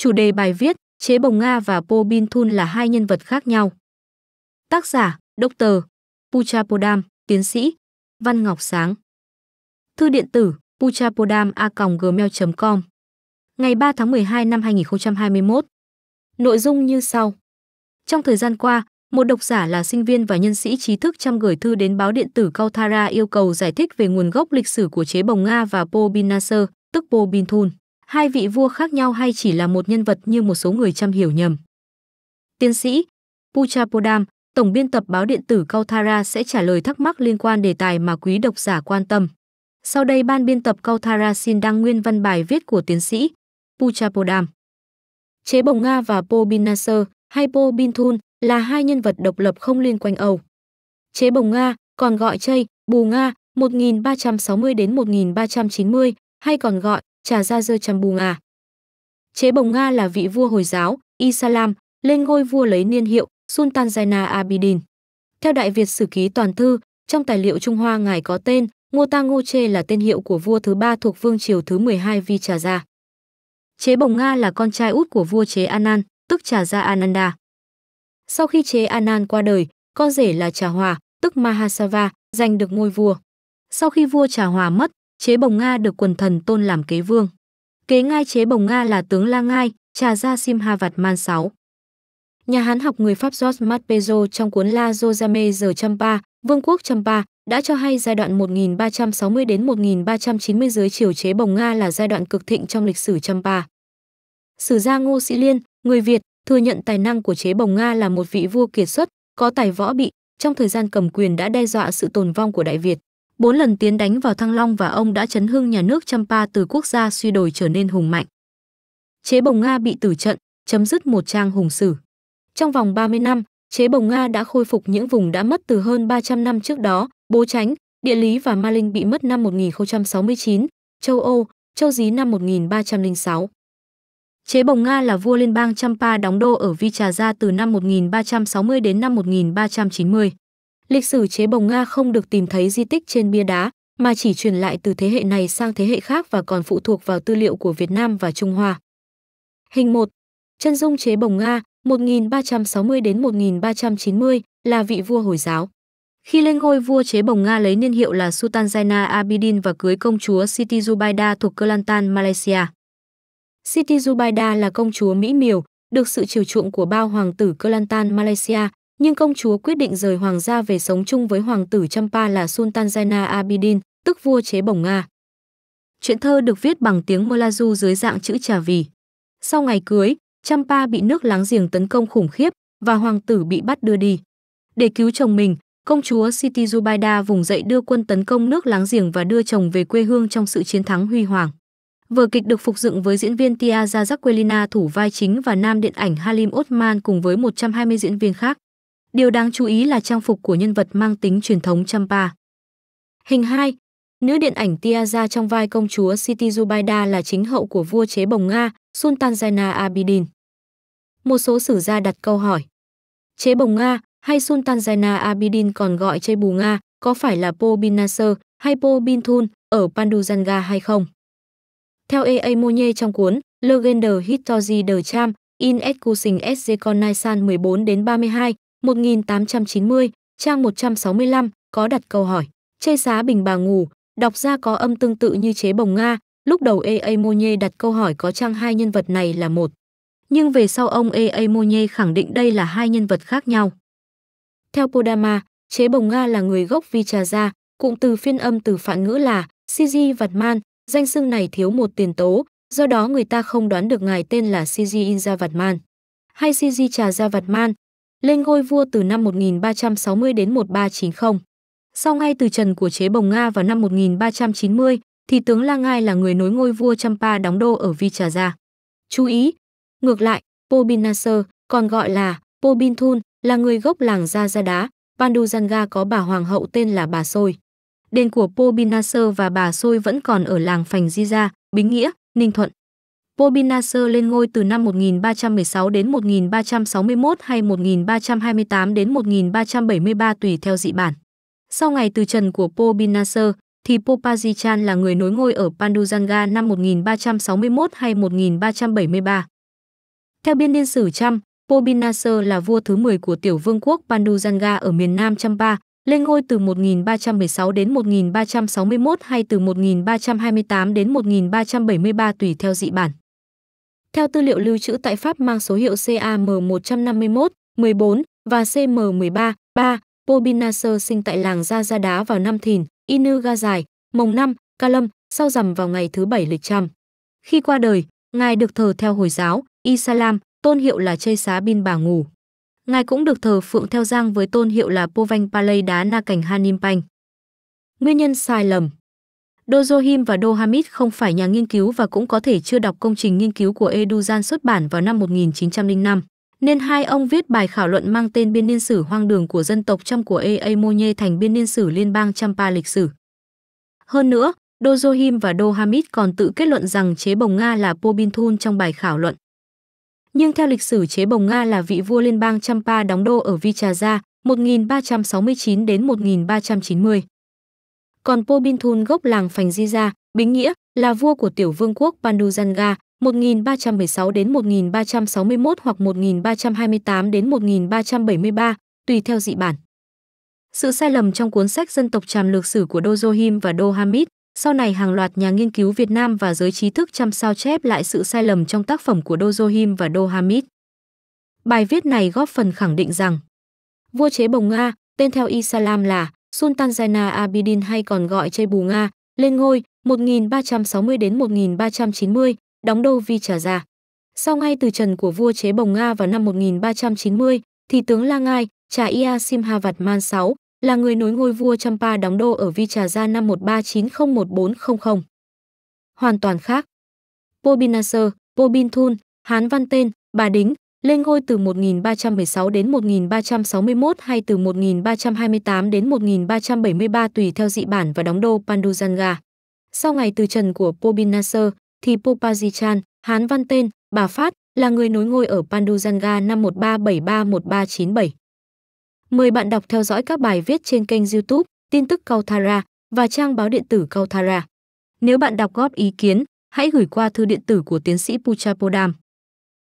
Chủ đề bài viết Chế Bồng Nga và Po Bin Thun là hai nhân vật khác nhau. Tác giả, Dr. Puchapodam, tiến sĩ, Văn Ngọc Sáng. Thư điện tử puchapodam.gmail.com Ngày 3 tháng 12 năm 2021 Nội dung như sau Trong thời gian qua, một độc giả là sinh viên và nhân sĩ trí thức chăm gửi thư đến báo điện tử Kautara yêu cầu giải thích về nguồn gốc lịch sử của chế bồng Nga và Po Bin Nasser, tức Po Bin Thun hai vị vua khác nhau hay chỉ là một nhân vật như một số người chăm hiểu nhầm. Tiến sĩ Puchapodam, tổng biên tập báo điện tử Kauthara sẽ trả lời thắc mắc liên quan đề tài mà quý độc giả quan tâm. Sau đây ban biên tập Kauthara xin đăng nguyên văn bài viết của tiến sĩ Puchapodam. Chế bồng Nga và Pobinasser hay Pobinthun là hai nhân vật độc lập không liên quanh Âu. Chế bồng Nga, còn gọi chây, bù Nga, 1360 đến 1390 hay còn gọi trà ra dơ chăm bù nga. Chế Bồng Nga là vị vua Hồi giáo, Islam lên ngôi vua lấy niên hiệu Sultan Zaina Abidin. Theo Đại Việt Sử Ký Toàn Thư, trong tài liệu Trung Hoa ngài có tên Ngô Ta Ngô Chê là tên hiệu của vua thứ ba thuộc vương triều thứ 12 Vi Trà Gia. Chế Bồng Nga là con trai út của vua Chế Anan, tức Trà Gia Ananda. Sau khi Chế Anan qua đời, con rể là Trà Hòa, tức Mahasava, giành được ngôi vua. Sau khi vua Trà Hòa mất, chế bồng Nga được quần thần tôn làm kế vương. Kế ngai chế bồng Nga là tướng La Ngai, trà gia Simha Vạt Man 6. Nhà Hán học người Pháp George Matpezo trong cuốn La Zozame giờ Champa, Vương quốc Champa, đã cho hay giai đoạn 1360 đến 1390 dưới triều chế bồng Nga là giai đoạn cực thịnh trong lịch sử Champa. Sử gia Ngô Sĩ Liên, người Việt, thừa nhận tài năng của chế bồng Nga là một vị vua kiệt xuất, có tài võ bị, trong thời gian cầm quyền đã đe dọa sự tồn vong của Đại Việt. Bốn lần tiến đánh vào Thăng Long và ông đã chấn hưng nhà nước Champa từ quốc gia suy đồi trở nên hùng mạnh. Chế Bồng Nga bị tử trận, chấm dứt một trang hùng sử. Trong vòng 30 năm, chế Bồng Nga đã khôi phục những vùng đã mất từ hơn 300 năm trước đó, Bố Tránh, Địa Lý và Ma Linh bị mất năm 1069, châu Âu, châu Dí năm 1306. Chế Bồng Nga là vua liên bang Champa đóng đô ở Vi Trà Gia từ năm 1360 đến năm 1390 lịch sử chế bồng Nga không được tìm thấy di tích trên bia đá, mà chỉ truyền lại từ thế hệ này sang thế hệ khác và còn phụ thuộc vào tư liệu của Việt Nam và Trung Hoa. Hình 1. Chân dung chế bồng Nga 1360 đến 1390 là vị vua Hồi giáo. Khi lên ngôi vua chế bồng Nga lấy niên hiệu là Sultan Zainal Abidin và cưới công chúa Siti Zubaida thuộc Kelantan, Malaysia. Siti Zubaida là công chúa Mỹ Miều, được sự chiều chuộng của bao hoàng tử Kelantan, Malaysia, nhưng công chúa quyết định rời hoàng gia về sống chung với hoàng tử Champa là Sultan Zaina Abidin, tức vua chế bổng Nga. Chuyện thơ được viết bằng tiếng Malayu dưới dạng chữ trà vì. Sau ngày cưới, Champa bị nước láng giềng tấn công khủng khiếp và hoàng tử bị bắt đưa đi. Để cứu chồng mình, công chúa Siti Zubaida vùng dậy đưa quân tấn công nước láng giềng và đưa chồng về quê hương trong sự chiến thắng huy hoàng. Vở kịch được phục dựng với diễn viên Tia Jazakwelina thủ vai chính và nam điện ảnh Halim Osman cùng với 120 diễn viên khác. Điều đáng chú ý là trang phục của nhân vật mang tính truyền thống Champa. Hình 2. Nữ điện ảnh Tiaza trong vai công chúa Siti Zubaida là chính hậu của vua chế bồng Nga, Sultan Zaina Abidin. Một số sử gia đặt câu hỏi. Chế bồng Nga hay Sultan Zaina Abidin còn gọi chế bù Nga có phải là Po Bin Nasser hay Po Bin Thun ở Pandujanga hay không? Theo E.A. Monye trong cuốn Legender History de Cham in Excusing S. Reconnaissance 14 đến 32, 1890, trang 165, có đặt câu hỏi. Chê xá bình bà ngủ, đọc ra có âm tương tự như chế bồng Nga, lúc đầu E.A. Monye đặt câu hỏi có trang hai nhân vật này là một. Nhưng về sau ông E.A. Monye khẳng định đây là hai nhân vật khác nhau. Theo Podama, chế bồng Nga là người gốc Vichaza, cụm từ phiên âm từ phạn ngữ là Siji man danh xưng này thiếu một tiền tố, do đó người ta không đoán được ngài tên là Siji vật man hay Siji Trà Gia vật man lên ngôi vua từ năm 1360 đến 1390. Sau ngay từ trần của chế Bồng Nga vào năm 1390, thì tướng La Ngai là người nối ngôi vua Champa đóng đô ở Vi Trà Gia. Chú ý, ngược lại, Pobin Nasser, còn gọi là Pobin Thun, là người gốc làng Gia Gia Đá, Pandujanga có bà hoàng hậu tên là bà Sôi. Đền của Pobin Nasser và bà Sôi vẫn còn ở làng Phành Di Gia, Bính Nghĩa, Ninh Thuận. Pobinacer lên ngôi từ năm 1316 đến 1361 hay 1328 đến 1373 tùy theo dị bản. Sau ngày từ trần của Po Pobinacer, thì Popazichan là người nối ngôi ở Pandujanga năm 1361 hay 1373. Theo biên niên sử Po Pobinacer là vua thứ 10 của tiểu vương quốc Pandujanga ở miền nam Champa, lên ngôi từ 1316 đến 1361 hay từ 1328 đến 1373 tùy theo dị bản. Theo tư liệu lưu trữ tại Pháp mang số hiệu CAM151, 14 và CM13, 3, Pobinaser sinh tại làng Gia Gia Đá vào năm Thìn, Inu Ga Giải, mồng năm, Ca Lâm, sau rằm vào ngày thứ bảy lịch trăm. Khi qua đời, ngài được thờ theo Hồi giáo, Islam, tôn hiệu là Chây Xá Bin Bà Ngủ. Ngài cũng được thờ phượng theo giang với tôn hiệu là Povanh Palay Đá Na Cảnh Hanimpanh. Nguyên nhân sai lầm Dojohim và Dohamid không phải nhà nghiên cứu và cũng có thể chưa đọc công trình nghiên cứu của Edujan xuất bản vào năm 1905, nên hai ông viết bài khảo luận mang tên Biên niên sử hoang đường của dân tộc trong của E.A. Monye thành Biên niên sử liên bang Champa lịch sử. Hơn nữa, Dojohim và Dohamid còn tự kết luận rằng chế bồng Nga là Pobinthun trong bài khảo luận. Nhưng theo lịch sử chế bồng Nga là vị vua liên bang Champa đóng đô ở Vichaza 1369 đến 1390 còn Pobinthun gốc làng Phành Di Gia, Bính Nghĩa, là vua của tiểu vương quốc Pandujanga 1316 đến 1361 hoặc 1328 đến 1373, tùy theo dị bản. Sự sai lầm trong cuốn sách dân tộc tràm lược sử của Dojohim và Dohamit, sau này hàng loạt nhà nghiên cứu Việt Nam và giới trí thức chăm sao chép lại sự sai lầm trong tác phẩm của Dojohim và Dohamit. Bài viết này góp phần khẳng định rằng vua chế Bồng Nga, tên theo Islam là Sultan Zaina Abidin hay còn gọi Chê Bù Nga, lên ngôi 1360 đến 1390, đóng đô Vi Trà Già. Sau ngay từ trần của vua chế Bồng Nga vào năm 1390, thì tướng La Ngai, Trà Ia Simha Vạt Man VI, là người nối ngôi vua Champa đóng đô ở Vi Trà Gia năm 13901400. Hoàn toàn khác. Pobin Nasser, Pobin Thun, Hán Văn Tên, Bà Đính, lên ngôi từ 1316 đến 1361 hay từ 1328 đến 1373 tùy theo dị bản và đóng đô Pandujanga. Sau ngày từ trần của Pobinaser, thì Popajichan, Hán Văn Tên, Bà Phát là người nối ngôi ở Pandujanga năm 1373-1397. Mời bạn đọc theo dõi các bài viết trên kênh YouTube Tin tức Kauthara và trang báo điện tử Kauthara. Nếu bạn đọc góp ý kiến, hãy gửi qua thư điện tử của tiến sĩ Puchapodam.